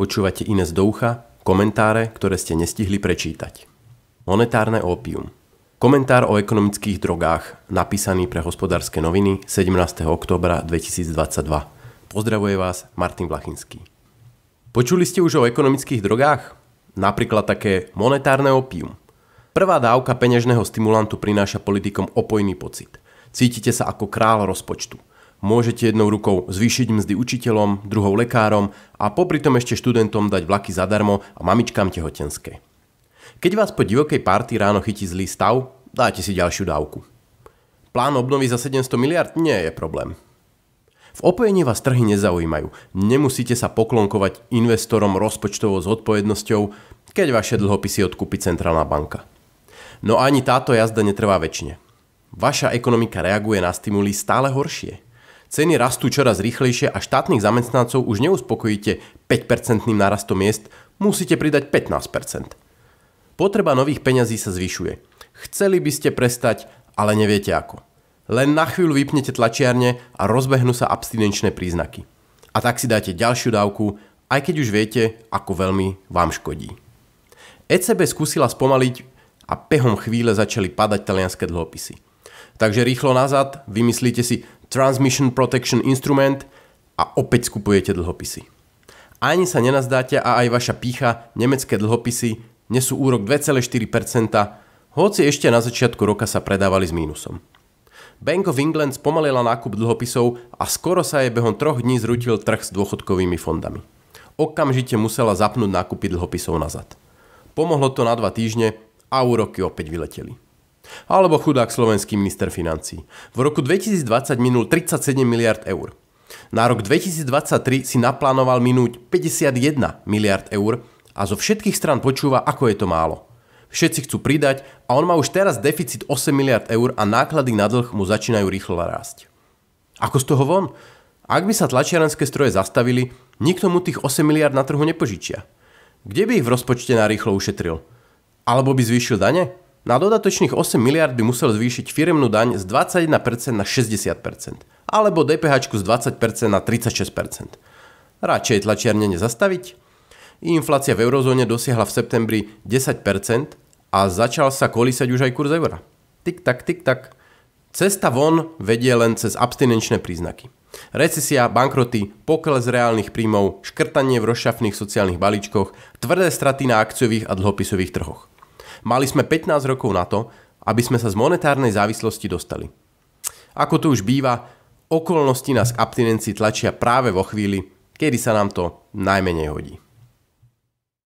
Počúvate iné z doucha, komentáre, ktoré ste nestihli prečítať. Monetárne ópium. Komentár o ekonomických drogách, napísaný pre hospodárske noviny 17. oktobra 2022. Pozdravuje vás Martin Vlachinský. Počuli ste už o ekonomických drogách? Napríklad také monetárne opium. Prvá dávka peňažného stimulantu prináša politikom opojný pocit. Cítite sa ako král rozpočtu. Môžete jednou rukou zvýšiť mzdy učiteľom, druhou lekárom a popri tom ešte študentom dať vlaky zadarmo a mamičkám tehotenské. Keď vás po divokej párty ráno chytí zlý stav, dáte si ďalšiu dávku. Plán obnovy za 700 miliard nie je problém. V opojení vás trhy nezaujímajú. Nemusíte sa poklonkovať investorom rozpočtovou zodpovednosťou, keď vaše dlhopisy odkúpi centrálna banka. No ani táto jazda netrvá väčšine. Vaša ekonomika reaguje na stimuly stále horšie. Ceny rastú čoraz rýchlejšie a štátnych zamestnancov už neuspokojíte 5-percentným narastom miest, musíte pridať 15%. Potreba nových peňazí sa zvyšuje. Chceli by ste prestať, ale neviete ako. Len na chvíľu vypnete tlačiarne a rozbehnú sa abstinenčné príznaky. A tak si dáte ďalšiu dávku, aj keď už viete, ako veľmi vám škodí. ECB skúsila spomaliť a pehom chvíle začali padať talianské dlhopisy. Takže rýchlo nazad, vymyslíte si, Transmission Protection Instrument a opäť skupujete dlhopisy. Ani sa nenazdáte a aj vaša pícha, nemecké dlhopisy nesú úrok 2,4%, hoci ešte na začiatku roka sa predávali s mínusom. Bank of England spomalila nákup dlhopisov a skoro sa jej behom troch dní zrutil trh s dôchodkovými fondami. Okamžite musela zapnúť nákupy dlhopisov nazad. Pomohlo to na dva týždne a úroky opäť vyleteli. Alebo chudák slovenský minister financí. V roku 2020 minul 37 miliard eur. Na rok 2023 si naplánoval minúť 51 miliard eur a zo všetkých stran počúva, ako je to málo. Všetci chcú pridať a on má už teraz deficit 8 miliard eur a náklady na dlh mu začínajú rýchlo rásť. Ako z toho von? Ak by sa tlačiarenské stroje zastavili, nikto mu tých 8 miliard na trhu nepožičia. Kde by ich v rozpočte narýchlo ušetril? Alebo by zvýšil dane? Na dodatočných 8 miliard by musel zvýšiť firemnú daň z 21% na 60%, alebo DPH z 20% na 36%. Radšej tlačiarne nezastaviť? Inflácia v eurozóne dosiahla v septembri 10% a začal sa kolísať už aj kurz eura. Tik tak, tik tak. Cesta von vedie len cez abstinenčné príznaky. Recesia, bankroty, pokles reálnych príjmov, škrtanie v rozšafných sociálnych balíčkoch, tvrdé straty na akciových a dlhopisových trhoch. Mali sme 15 rokov na to, aby sme sa z monetárnej závislosti dostali. Ako to už býva, okolnosti nás k abstinencii tlačia práve vo chvíli, kedy sa nám to najmenej hodí.